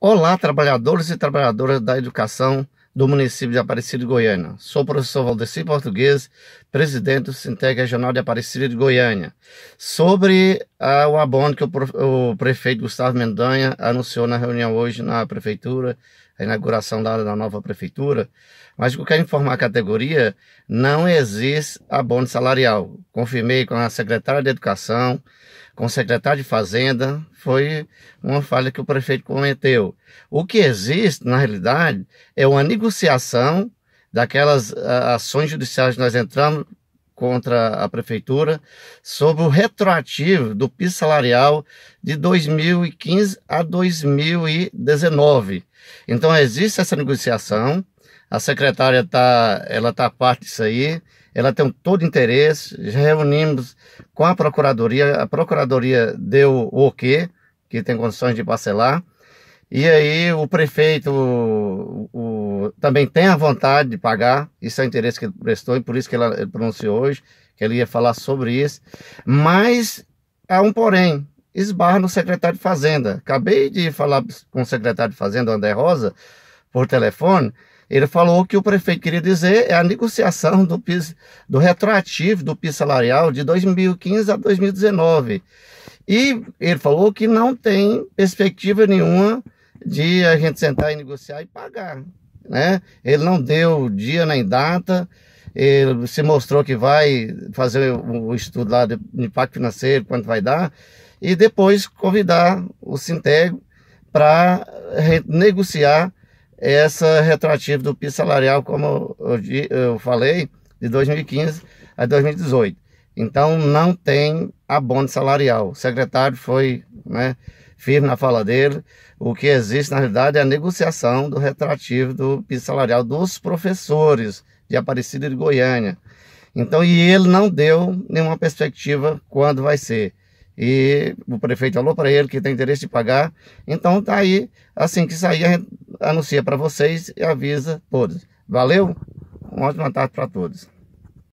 Olá, trabalhadores e trabalhadoras da educação do município de Aparecida de Goiânia. Sou o professor Valdeci Português, presidente do Sintec Regional de Aparecida de Goiânia. Sobre ah, o abono que o, o, prefeito Gustavo Mendanha anunciou na reunião hoje na prefeitura, a inauguração da, da nova prefeitura, mas eu quero informar a categoria, não existe abono salarial. Confirmei com a secretária de Educação, com o secretário de Fazenda, foi uma falha que o prefeito cometeu. O que existe, na realidade, é uma negociação daquelas ah, ações judiciais que nós entramos contra a prefeitura sobre o retroativo do piso salarial de 2015 a 2019. Então existe essa negociação, a secretária tá, ela tá parte disso aí, ela tem todo interesse, já reunimos com a Procuradoria, a Procuradoria deu o ok, que tem condições de parcelar, e aí o prefeito o, o, também tem a vontade de pagar, isso é o interesse que ele prestou, e por isso que ela, ele pronunciou hoje, que ele ia falar sobre isso, mas há um porém, esbarra no secretário de Fazenda. Acabei de falar com o secretário de Fazenda, André Rosa, por telefone, ele falou que o prefeito queria dizer é a negociação do PIS, do retroativo do PIS salarial de 2015 a 2019. E ele falou que não tem perspectiva nenhuma de a gente sentar e negociar e pagar, né? Ele não deu dia nem data, ele se mostrou que vai fazer o estudo lá de impacto financeiro, quanto vai dar, e depois convidar o Sintego para negociar essa retroativa do piso salarial, como eu, eu falei, de 2015 a 2018. Então, não tem abono salarial. O secretário foi né, firme na fala dele. O que existe, na verdade é a negociação do retroativo do piso salarial dos professores de Aparecida de Goiânia. Então, e ele não deu nenhuma perspectiva quando vai ser e o prefeito falou para ele que tem interesse de pagar. Então tá aí, assim que sair, a gente anuncia para vocês e avisa todos. Valeu, uma ótima tarde para todos.